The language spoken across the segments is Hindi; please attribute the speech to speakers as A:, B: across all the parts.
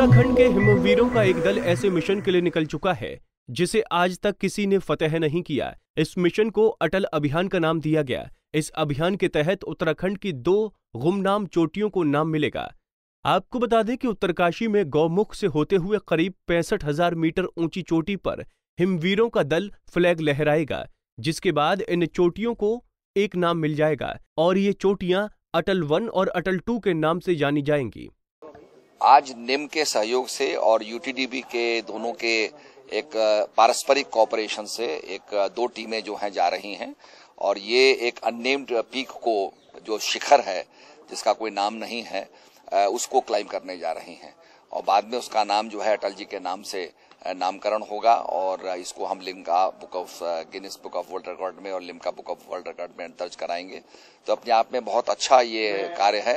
A: उत्तराखंड के हिमवीरों का एक दल ऐसे मिशन के लिए निकल चुका है जिसे आज तक किसी ने फतेह नहीं किया इस मिशन को अटल अभियान का नाम दिया गया इस अभियान के तहत उत्तराखंड की दो गुमनाम चोटियों को नाम मिलेगा आपको बता दें कि उत्तरकाशी में गौमुख से होते हुए करीब पैंसठ हजार मीटर ऊंची चोटी पर हिमवीरों का दल फ्लैग लहराएगा जिसके बाद इन चोटियों को एक नाम मिल जाएगा और ये चोटियां अटल वन और अटल टू के नाम से जानी जाएंगी
B: आज निम के सहयोग से और यूटीडीबी के दोनों के एक पारस्परिक कॉपरेशन से एक दो टीमें जो हैं जा रही हैं और ये एक अननेम्ड पीक को जो शिखर है जिसका कोई नाम नहीं है उसको क्लाइम करने जा रही हैं और बाद में उसका नाम जो है अटल जी के नाम से नामकरण होगा और इसको हम Limca book of Guinness book of world record में और Limca book of world record में दर्ज कराएंगे तो अपने आप में बहुत अच्छा ये कार्य है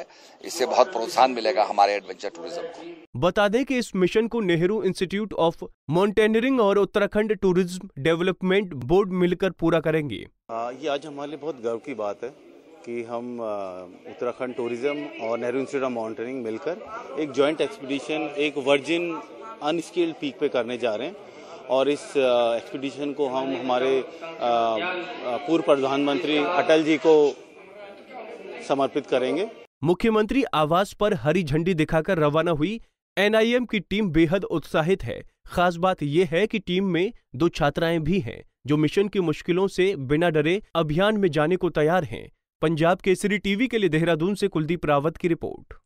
B: इससे बहुत प्रोत्साहन मिलेगा हमारे एडवेंचर टूरिज्म
A: को बता दें कि इस मिशन को नेहरू इंस्टीट्यूट ऑफ माउंटेनियरिंग और उत्तराखंड टूरिज्म डेवलपमेंट बोर्ड मिलकर पूरा करेंगे
C: हाँ, ये आज हमारे लिए बहुत गर्व की बात है कि हम उत्तराखंड टूरिज्म और नेहरू इंस्टीट्यूट ऑफ माउंटेनिंग मिलकर एक जॉइंट एक्सपीडिशन एक वर्जिन अनस्किल्ड पीक पे करने जा रहे हैं और इस एक्सपीडिशन को हम हमारे पूर्व प्रधानमंत्री अटल जी को समर्पित करेंगे
A: मुख्यमंत्री आवास पर हरी झंडी दिखाकर रवाना हुई एनआईएम की टीम बेहद उत्साहित है खास बात यह है कि टीम में दो छात्राएं भी हैं जो मिशन की मुश्किलों से बिना डरे अभियान में जाने को तैयार हैं पंजाब केसरी टीवी के लिए देहरादून से कुलदीप रावत की रिपोर्ट